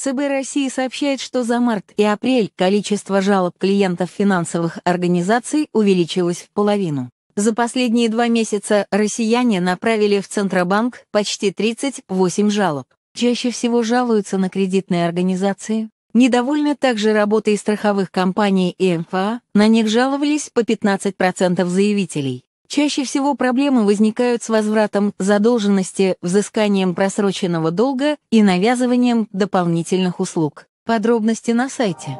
ЦБ России сообщает, что за март и апрель количество жалоб клиентов финансовых организаций увеличилось в половину. За последние два месяца россияне направили в Центробанк почти 38 жалоб. Чаще всего жалуются на кредитные организации. Недовольны также работой страховых компаний и МФА, на них жаловались по 15% заявителей. Чаще всего проблемы возникают с возвратом задолженности, взысканием просроченного долга и навязыванием дополнительных услуг. Подробности на сайте.